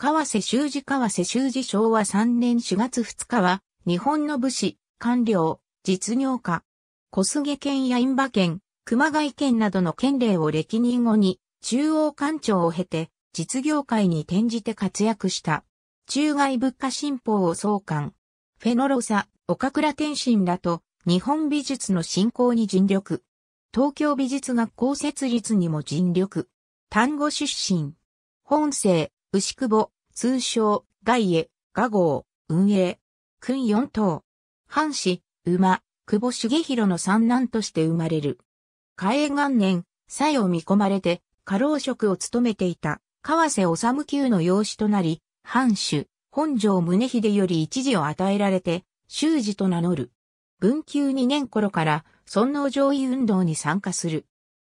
川瀬修二川瀬修二昭和3年4月2日は、日本の武士、官僚、実業家、小菅県や印馬県、熊谷県などの県令を歴任後に、中央官庁を経て、実業界に転じて活躍した。中外物価新報を創刊。フェノロサ、岡倉天心らと、日本美術の振興に尽力。東京美術学校設立にも尽力。単語出身。本性、牛久保、通称、外へ、画号、運営。君四等。藩士、馬、久保重弘の三男として生まれる。嘉永元年、才を見込まれて、過労職を務めていた、川瀬治久の養子となり、藩主、本城宗秀より一時を与えられて、修士と名乗る。文久二年頃から、尊王攘夷運動に参加する。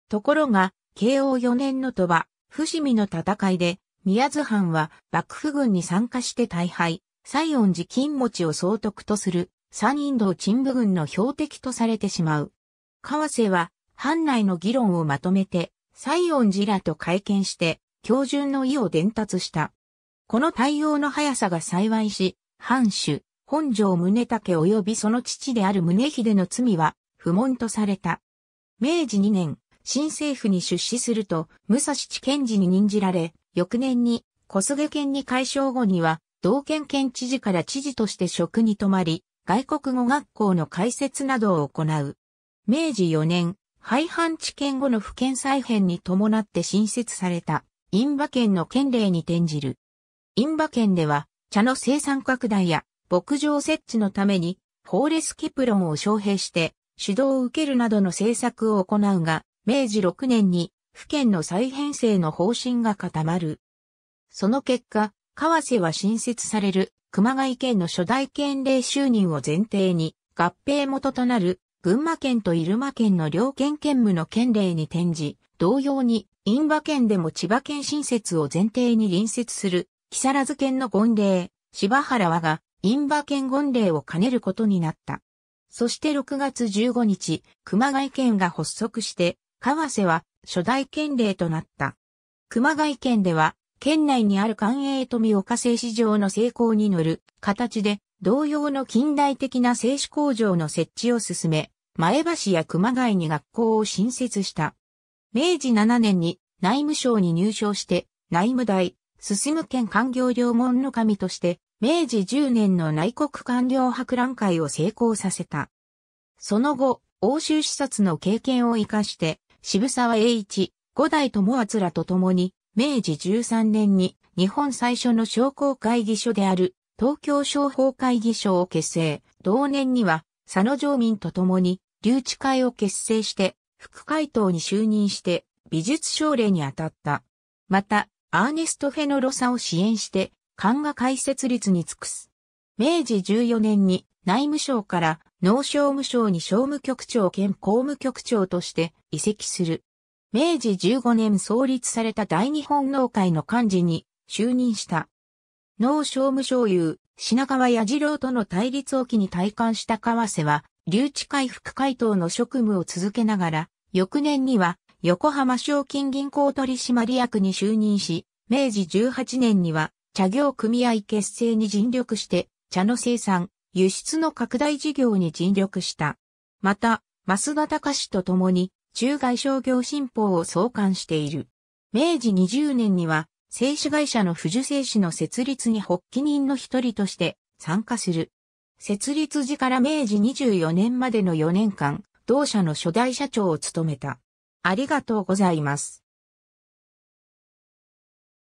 ところが、慶応四年の鳥羽、伏見の戦いで、宮津藩は幕府軍に参加して大敗、西園寺金持を総督とする三人道陳部軍の標的とされてしまう。河瀬は藩内の議論をまとめて西園寺らと会見して標準の意を伝達した。この対応の速さが幸いし、藩主、本城宗武及びその父である宗秀の罪は不問とされた。明治2年、新政府に出資すると、武蔵地検事に任じられ、翌年に小菅県に解消後には、同県県知事から知事として職に泊まり、外国語学校の開設などを行う。明治4年、廃藩置県後の府県再編に伴って新設された、印馬県の県令に転じる。印馬県では、茶の生産拡大や牧場設置のために、フォーレス・キプロンを招聘して、指導を受けるなどの政策を行うが、明治6年に府県の再編成の方針が固まる。その結果、河瀬は新設される熊谷県の初代県令就任を前提に、合併元となる群馬県と入間県の両県県務の県令に転じ、同様に、印馬県でも千葉県新設を前提に隣接する、木更津県の権令、柴原和が、印馬県権令を兼ねることになった。そして6月15日、熊谷県が発足して、河瀬は初代県令となった。熊谷県では、県内にある官営富岡製糸場の成功に乗る形で、同様の近代的な製紙工場の設置を進め、前橋や熊谷に学校を新設した。明治7年に内務省に入省して、内務大、進む県官業両門の神として、明治10年の内国官僚博覧会を成功させた。その後、欧州視察の経験を活かして、渋沢栄一、五代友厚らと共に、明治13年に日本最初の商工会議所である東京商法会議所を結成。同年には佐野常民と共に留置会を結成して副会頭に就任して美術奨励に当たった。また、アーネスト・フェノロサを支援して、官画解説率に尽くす。明治14年に内務省から農商務省に商務局長兼公務局長として移籍する。明治15年創立された大日本農会の幹事に就任した。農商務省有、品川矢次郎との対立を機に退官した川瀬は、留置回復会答の職務を続けながら、翌年には横浜賞金銀行取締役に就任し、明治18年には茶業組合結成に尽力して、茶の生産、輸出の拡大事業に尽力した。また、増田隆と共に中外商業新報を創刊している。明治20年には、製紙会社の不士製紙の設立に発起人の一人として参加する。設立時から明治24年までの4年間、同社の初代社長を務めた。ありがとうございます。